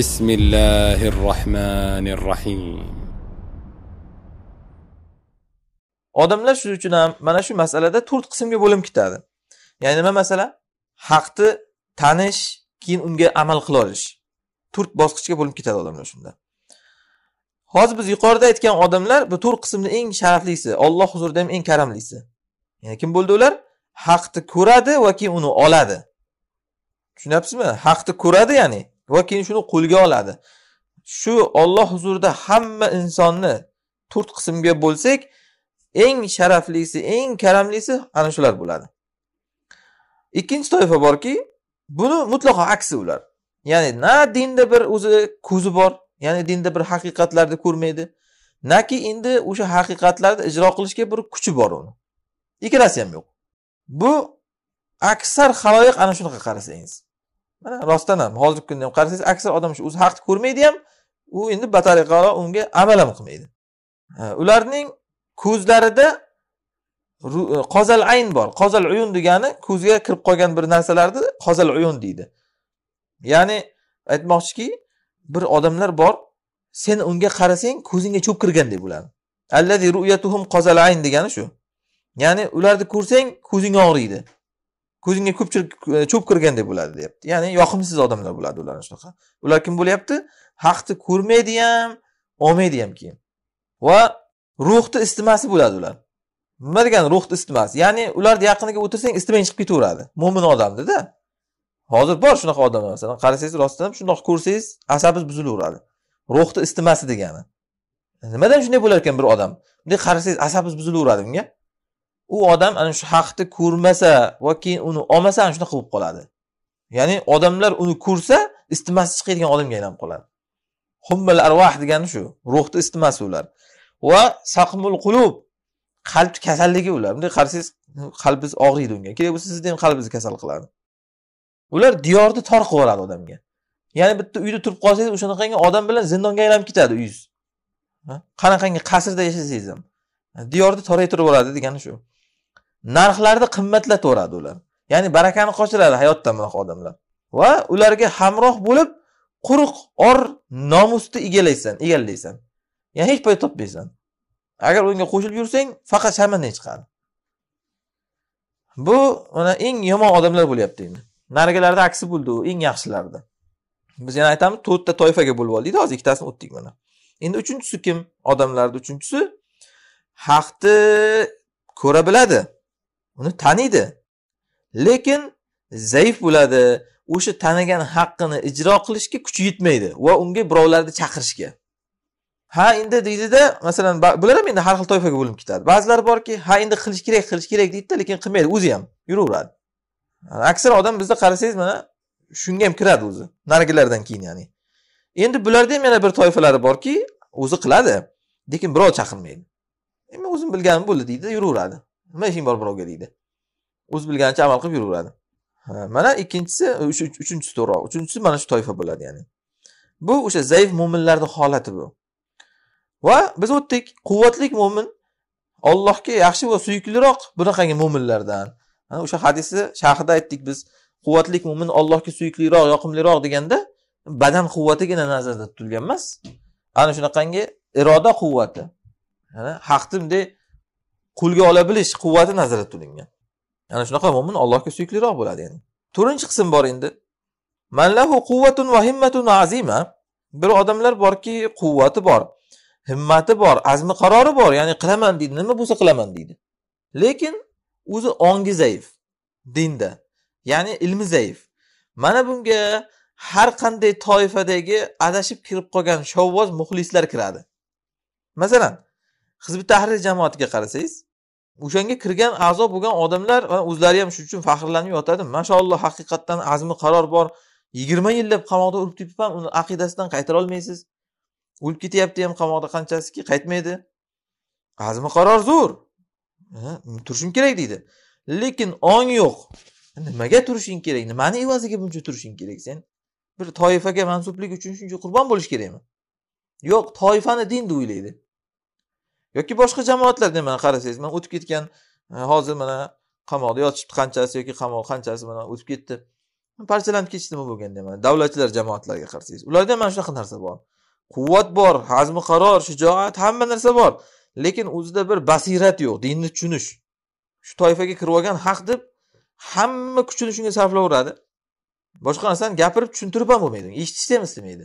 بسم الله الرحمن الرحيم odamlar shu uchun ham mana shu masalada to'rt qismga bo'linib ketadi ya'ni nima masala haqni tanish keyin unga amal qila olish to'rt bosqichga bo'linib ketadi odamlar shunda hozir biz yuqorida aytgan odamlar bu to'rt qismni eng sharaflisi olloh huzurida ham eng karamlisi ya'ni kim bo'ldi ular haqni ko'radi va keyin uni oladi tushunyapsizmi haqni ko'radi ya'ni va keyin shuni qo'lga oladi shu Alloh huzurida hamma insonni to'rt qismga bo'lsak eng sharaflisi eng karamlisi ana shular bo'ladi ikkinchi toifa borki buni mutlaqo aksi ular ya'ni na dinda bir o'zi ko'zi bor ya'ni dinda bir haqiqatlarni ko'rmaydi naki endi o'sha haqiqatlarni ijro qilishga bir kuchi bor uni ikkalasi ham yo'q bu aksar haloyiq ana shunaqa qarasangiz mana rostdan ham hozirgi kunda ham qarasangiz aksar odam shu o'zi haqni ko'rmaydi ham u endi batariqaroq unga amal ham qilmaydi ularning ko'zlarida e, qozal ayn bor qozal uyun degani ko'zga kirib qolgan bir narsalarni qozal uyun deydi ya'ni aytmoqchiki bir odamlar bor sen unga qarasang ko'zingga cho'p kirganday bo'ladi allazi ru'yatuhum qozal ayn degani shu ya'ni ularni ko'rsang ko'zing og'riydi ko'zingga ko'pchilik e, cho'p kirgandek bo'ladi deyapti ya'ni yoqimsiz odamlar bo'ladi ular shunaqa ular kim bo'lyapti haqni ko'rmaydi ham olmaydi ham keyin va ruhni istimasi bo'ladi ular nima degani ruhni istimasi ya'ni ularni yaqiniga o'tirsang istamang chiqib ketaveradi mo'min odamnida hozir bor shunaqa odamlar masalan qarasangiz rostdan ham shundoq ko'rsangiz asabingiz buzilaveradi ruhni istimasi degani nimadan shunday bo'lar ekan bir odam bunday qarasangiz asabingiz buzilaveradi unga u odam ana shu haqni ko'rmasa va keyin uni olmasa ana shunaqa bo'lib qoladi ya'ni odamlar uni ko'rsa istimasi chiqadigan odamga aylanib qoladi hummal arvah degani shu ruhni istimasi ular va saqmul qulub qalb kasalligi ular bunday qarasangiz qalbingiz og'riydi unga kerak bo'lsa sizni ham qalbingizni kasal qiladi ular diyorni tor qilib yuboradi odamga ya'ni bitta uyda turib qolsangiz o'shanaqangi odam bilan zindonga aylanib ketadi uyingiz qanaqangi qasrda yashasangiz ham diyorni toraytirib yuboradi degani shu narxlarni qimmatlataveradi ular ya'ni barakani qochiradi hayotdan bunaqa odamlar va ularga hamroh bo'lib quruq or nomusni egallaysan egallaysan ya'ni hech foyda topmaysan agar unga qo'shilib yursang faqat sharmandang chiqadi bu mana eng yomon odamlar bo'lyapti endi narigilarda aksi bo'ldi u eng yaxshilarda biz yana aytamiz to'rtta toifaga bo'lib oldik hozir ikkitasini o'tdik mana endi uchinchisi kim odamlarni uchinchisi haqni ko'ra biladi uni taniydi lekin zaif bo'ladi o'sha tanigan haqqini ijro qilishga kuchi yetmaydi va unga birovlarni chaqirishga ha endi deydida masalan bular ham endi har xil toifaga bo'linib ketadi ba'zilar borki ha endi qilish kerak qilish kerak deydida lekin qilmaydi o'zi ham yuraveradi aksar odam bizda qarasangiz mana shunga ham kiradi o'zi narigilardan keyin ya'ni endi bularda ham yana bir toifalari borki o'zi qiladi lekin birov chaqirmaydi endi o'zim bilganim bo'ldi deydi yuraveradi nima ishing bor birovga deydi o'zi bilganicha amal qilib yuraveradi mana ikkinchisi uchinchisi to'g'riroq uchinchisi mana shu toifa bo'ladi ya'ni bu o'sha zaif mo'minlarni holati bu va biz o'tdik quvvatli mo'min ollohga yaxshi va suyukliroq bunaqangi mo'minlardan o'sha hadisni sharhida aytdik biz quvvatli mo'min allohga suyukliroq yoqimliroq deganda badan quvvatigina nazarda tutilgan emas ana shunaqangi iroda quvvati haqni bunday qo'lga ola bilish quvvati nazarda tutilingan ana shunaqa mo'min allohga suyukliroq bo'ladi ya'ni to'rtinchi qism bor endi manlahu quvvatun va himmatun azima bir odamlar borki quvvati bor himmati bor azmi qarori bor ya'ni qilaman deydi nima bo'lsa qilaman deydi lekin o'zi ongi zaif dinda ya'ni ilmi zaif mana bunga har qanday toifadagi adashib kirib qolgan shovvoz muxlislar kiradi masalan hizbi tahrir jamoatiga qarasangiz o'shanga kirgan a'zo bo'lgan odamlar o'zlari ham shuning uchun faxrlanib yotadi mashaalloh haqiqatdan azmi qaror bor yigirma yillab qamoqda o'lib tepib ham uni aqidasidan qaytara olmaysiz o'lib ketyapti ham qamoqda qanchasiki qaytmaydi azmi qaror zo'r turishim kerak deydi lekin ong yo'q nimaga turishing kerak nimani evaziga buncha turishing kerak sen bir toifaga mansublik uchun shuncha qurbon bo'lish kerakmi yo'q toifani din deb o'ylaydi yoki boshqa jamoatlarda mana qarasangiz mana o'tib ketgan e, hozir mana qamoqda yotishibdi qanchasi yoki qamoq qanchasi mana o'tib ketdi parchalanib ketishi nima bo'lgan mana davlatchilar jamoatlariga qarasangiz ularda mana shunaqa narsa bor quvvat bor hazmi qaror shijoat hamma narsa bor lekin o'zida bir basirat yo'q dinni tushunish shu toifaga kirib olgan haq deb hamma kuchini shunga sarflaveradi boshqa narsani gapirib tushuntirib ham bo'lmaydi eshitishni ham istamaydi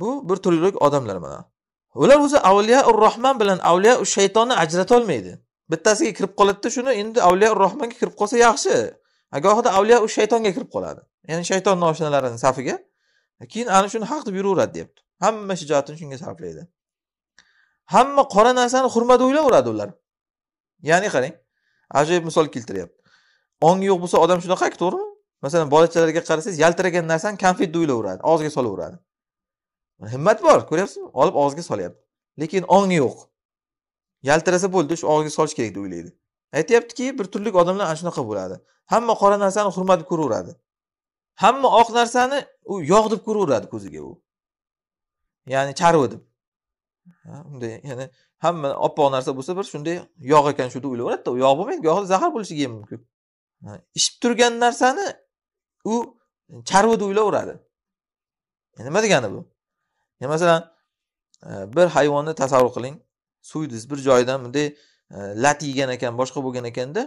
bu bir turlilik odamlar mana ular o'zi avliya ur rohman bilan avliya u shaytonni ajratolmaydi bittasiga kirib qoladida shuni endi avliya ur rohmanga kirib qolsa yaxshi gohida avliya u shaytonga kirib qoladi ya'ni shaytonni oshnalarini safiga keyin ana shuni haq deb yuraveradi deyapti hamma shijoatini shunga sarflaydi hamma qora narsani hurmat o'ylaveradi ular ya'ni qarang ajoyib misol keltiryapti ongi yo'q bo'lsa odam shunaqa to'g'rimi masalan bolachalarga qarasangiz yaltiragan narsani konfet deb o'ylaveradi og'ziga solaveradi himmat bor ko'ryapsizmi olib og'ziga solyapti lekin ong yo'q yaltirasa bo'ldi shu og'ziga solish kerak deb o'ylaydi aytyaptiki bir turli odamlar ana shunaqa bo'ladi hamma qora narsani hurmat deb ko'raveradi hamma oq narsani u yog' deb ko'raveradi ko'ziga u ya'ni charvi deb unday ya'ni hamma oppoq narsa bo'lsa bir shunday yog' ekan shu deb o'ylaveradida u yog' bo'lmaydi yog'da zahar bo'lishigi ham mumkin ishib turgan narsani u charvi deb o'ylaveradi nima degani bu ya masalan e, bir hayvonni tasavvur qiling so'ydingiz bir joyidan bunday e, lat yegan ekan boshqa bo'lgan ekanda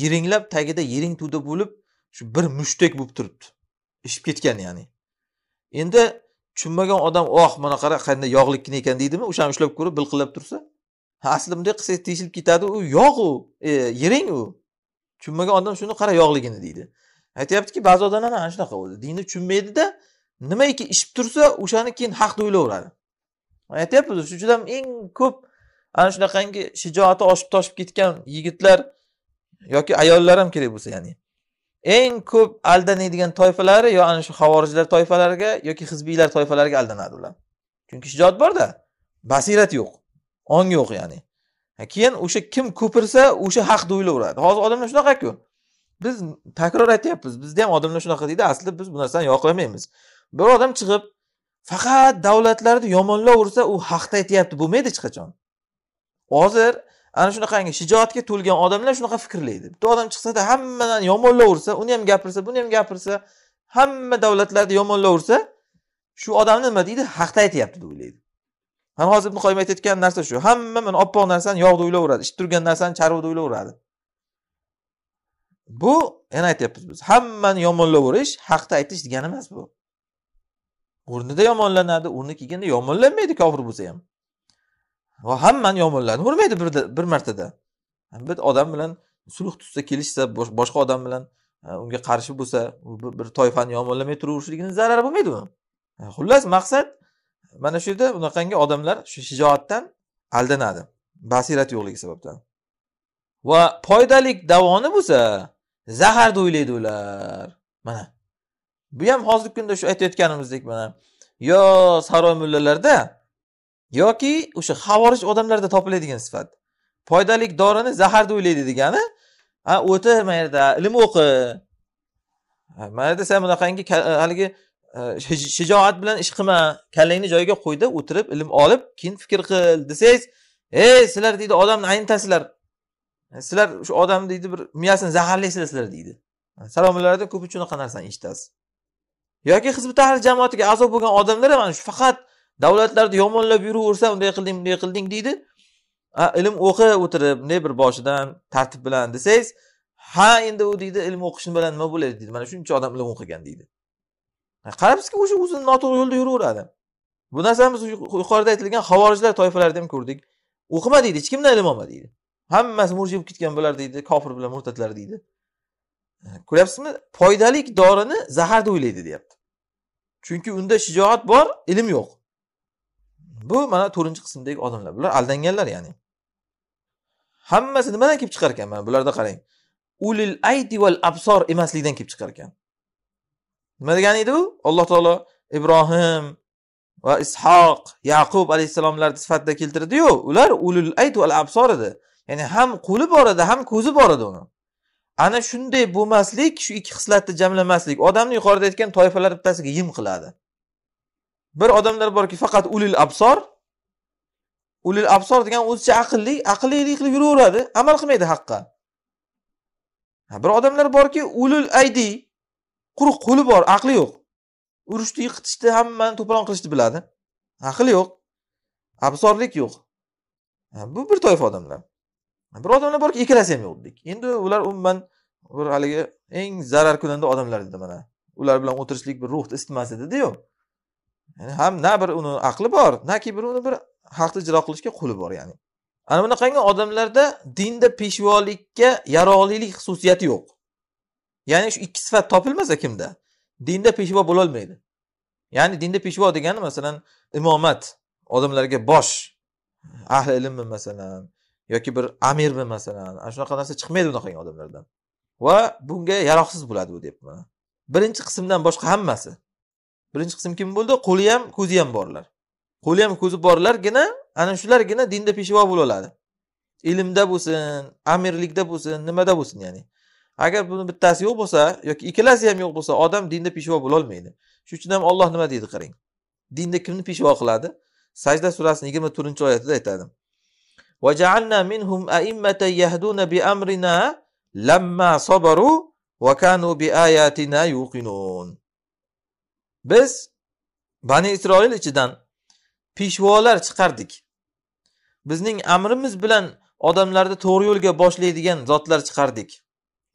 yiringlab tagida yiring tuda bo'lib shu bir mushtek bo'lib turibdi ishib ketgan ya'ni endi tushunmagan odam oh mana qara qanday yog'likkina ekan deydimi o'shani ushlab ko'rib bilqillab tursa asli bunday qilsangiz teshilib ketadi u yog' e, u yiring u tushunmagan odam shuni qara yog'ligini deydi aytyaptiki ba'zi odamlar ana shunaqa o'zi dinni tushunmaydida nimaiki ishib tursa o'shani keyin haq o'ylayveradi aytyapmiz shuning uchun ham eng ko'p ana shunaqangi shijoati oshib toshib ketgan yigitlar yoki ayollar ham kerak bo'lsa ya'ni eng ko'p aldanadigan toifalari yo ana shu havorijlar toifalariga yoki hizbiylar toifalariga aldanadi ular chunki shijoat borda basirat yo'q ong yo'q ya'ni keyin o'sha kim ko'pirsa o'sha haq o'ylayveradi hozir odamlar shunaqaku biz takror aytyapmiz bizda ham odamlar shunaqa deydi aslida biz bu narsani yoqlamaymiz bir odam chiqib faqat davlatlarni yomonlaversa u haqda aytyapti bo'lmaydi hech qachon hozir ana shunaqangi shijoatga to'lgan odamlar shunaqa fikrlaydi bitta odam chiqsada hammadan yomonlaversa uni ham gapirsa buni ham gapirsa hamma davlatlarni yomonlaversa shu odamni nima deydi haqda aytyapti deb o'ylaydi mana hozir ibn qoyim aytayotgan narsa shu hamma mana oppoq narsani yog'da o'ylayveradi ichib turgan narsani charvada o'ylayveradi bu yana aytyapmiz biz hammani yomonlayverish haqda aytish degani emas bu o'rnida yomonlanadi o'rni kelganda yomonlanmaydi kofir bo'lsa ham va hammani yomonlanavermaydi bir, bir martada bir odam bilan sulh tuzsa kelishsa boshqa odam bilan e, unga qarshi bo'lsa bir toifani yomonlamay turaverishligini zarari bo'lmaydimi e, xullas maqsad mana shu yerda bunaqangi odamlar shu shijoatdan aldanadi basirat yo'qligi sababdan va foydalik davoni bo'lsa zaharni o'ylaydi ular mana bu ham hozirgi kunda shu aytayotganimizdek mana yo saroy mullalarda yoki o'sha havorij odamlarda topiladigan sifat foydalik dorini deb o'ylaydi degani a o'tir mana yerda ilm o'qi mana san bunaqangi haligi e, shijoat bilan ish qilma kallangni joyiga qo'yda o'tirib ilm olib keyin fikr qil desangiz ey sizlar deydi odamni aynitasizlar sizlar shu odamni deydi bir miyasini zaharlaysizlar sizlar deydi salomlarda ko'p shunaqa narsani eshitasiz yoki hizbi tahlil jamoatiga a'zo bo'lgan odamlar ham shu faqat davlatlarni yomonlab yuraversa unday qilding bunday qilding deydi ilm o'qi o'tirib bunday bir boshidan tartib bilan desangiz ha endi u deydi ilm o'qishni bilan nima bo'ladi deydi mana shuncha odam ilm o'qigan deydi qarabsizki o'sha o'zini noto'g'ri yo'lda yuraveradi bu narsani biz yuqorida aytilgan xavorijlar toifalarida ham ko'rdik o'qima deydi hech kimdan ilm olma deydi hammasi murji bo'lib ketgan bular deydi kofir bilan murtadlar deydi ko'ryapsizmi foydali dorini zahar deb o'ylaydi deyapti chunki unda shijoat bor ilm yo'q bu mana to'rtinchi qismdagi odamlar bular aldanganlar ya'ni hammasi nimadan kelib chiqar ekan mana bularda qarang ulil ayti val absor emaslikdan kelib chiqar ekan nima degani edi u alloh taolo ibrohim va ishoq yaqub alayhissalomlarni sifatida keltirdiyu ular ulul ayt val absor edi ya'ni ham qo'li bor edi ham ko'zi bor edi uni ana shunday bo'lmaslik shu ikki xislatni jamlamaslik odamni yuqorida aytgan toifalar bittasiga yim qiladi bir odamlar borki faqat ulil absor ulil absor degan o'zicha aqlli aqllilik qilib yuraveradi amal qilmaydi haqqa bir odamlar borki ulul aydi quruq qo'li bor aqli yo'q urushni yiqitishni hammani to'polon qilishni biladi aqli yo'q absorlik yo'q bu bir toifa odamlar bir odamlar borki ikkalasi ham yo'q dedik endi ular umuman bir haligi eng zarar kunanda odamlar dedi mana ular bilan o'tirishlik bir ruhni isitmas dediyu ya'ni ham na bir uni aqli bor naki bir uni bir haqni ijro qilishga qo'li bor ya'ni ana bunaqangi odamlarda dinda peshvolikka yaroqlilik xususiyati yo'q ya'ni shu ikki sifat topilmasa kimda dinda peshvo bo'lolmaydi ya'ni dinda peshvo degani masalan imomat odamlarga bosh ahli ilmmi masalan yoki bir amirmi masalan ana shunaqa narsa chiqmaydi bunaqangi odamlardan va bunga yaroqsiz bo'ladi bu mana birinchi qismdan boshqa hammasi birinchi qism kim bo'ldi qo'li ham ko'zi ham borlar qo'li ham ko'zi borlargina ana shulargina dinda peshvo bo'la oladi ilmda bo'lsin amirlikda bo'lsin nimada bo'lsin ya'ni agar buni bittasi yo'q bo'lsa yoki ikkalasi ham yo'q bo'lsa odam dinda peshvo bo'lolmaydi shuning uchun ham olloh nima deydi qarang dinda kimni peshvo qiladi sajda surasini yigirma to'rtinchi oyatida aytadi وجعلنا منهم أئمة يهدون بأمرنا لما صبروا وكانوا بآياتنا يوقنون biz bani isroil ichidan peshvolar chiqardik bizning amrimiz bilan odamlarni to'g'ri yo'lga boshlaydigan zotlar chiqardik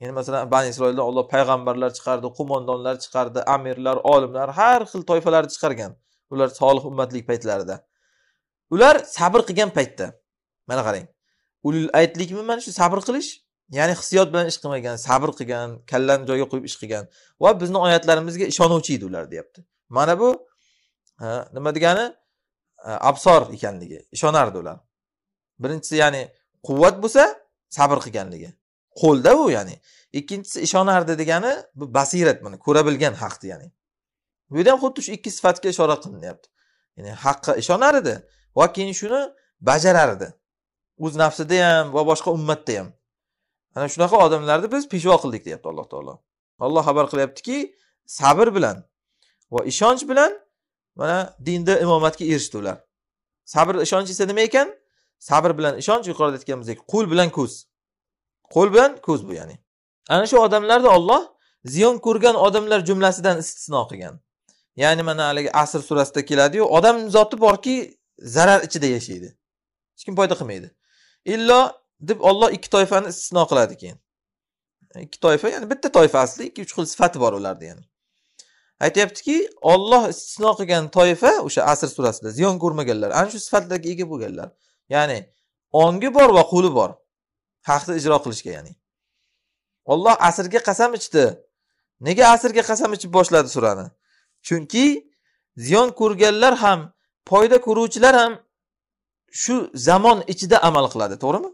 ya'ni masalan bani isroildan olloh payg'ambarlar chiqardi qo'mondonlar chiqardi amirlar olimlar har xil toifalarni chiqargan ular solih ummatlik paytlarida ular sabr qilgan paytda mana qarang ulul aytlikmi mana shu sabr qilish ya'ni hissiyot bilan ish qilmagan sabr qilgan kallani joyiga qo'yib ish qilgan va bizni oyatlarimizga ishonuvchi edi ular deyapti mana bu nima degani absor ekanligi ishonardi ular birinchisi ya'ni quvvat bo'lsa sabr qilganligi qo'lda u ya'ni ikkinchisi ishonardi degani bu basirat mana ko'ra bilgan haqni ya'ni bu yerda ham xuddi shu ikki sifatga ishora qilinyapti ya'ni haqqa ishonar edi va keyin shuni bajarar edi o'z nafsida ham va boshqa ummatda ham ana shunaqa odamlarni biz peshvo qildik deyapti alloh taolo alloh xabar qilyaptiki sabr bilan va ishonch bilan mana dinda imomatga erishdi ular sabr ishonch esa nima ekan sabr bilan ishonch yuqorida aytganimizdek qo'l bilan ko'z qo'l bilan ko'z bu ya'ni ana shu odamlarni olloh ziyon ko'rgan odamlar jumlasidan istisno qilgan ya'ni mana haligi asr surasida keladiyu odam zoti borki zarar ichida yashaydi hech kim foyda qilmaydi illo deb olloh ikki toifani istisno qiladi keyin ikki toifa ya'ni bitta toifa aslida ikki uch xil sifati bor ularni ya'ni aytyaptiki Alloh istisno qilgan toifa o'sha asr surasida ziyon ko'rmaganlar ana shu sifatlarga ega bo'lganlar ya'ni ongi bor va qo'li bor haqni ijro qilishga ya'ni Alloh asrga qasam ichdi nega asrga qasam ichib boshladi surani chunki ziyon ko'rganlar ham foyda ko'ruvchilar ham shu zamon ichida amal qiladi to'g'rimi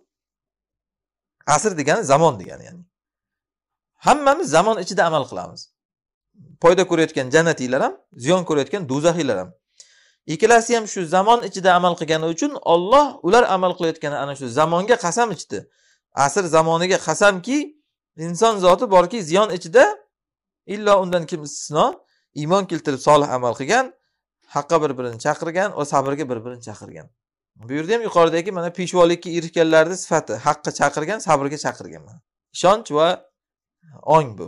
asr degani zamon degani ya'ni hammamiz zamon ichida amal qilamiz foyda ko'rayotgan jannatiylar ham ziyon ko'rayotgan do'zaxiylar ham ikkalasi ham shu zamon ichida amal qilgani uchun olloh ular amal qilayotgan ana shu zamonga qasam ichdi asr zamoniga qasamki inson zoti borki ziyon ichida illo undan kim istisno iymon keltirib solih amal qilgan haqqa bir birini chaqirgan va sabrga bir birini chaqirgan bu yerda ham yuqoridagi mana peshvolikka erishganlarni sifati haqqa chaqirgan sabrga chaqirgan ishonch va ong bu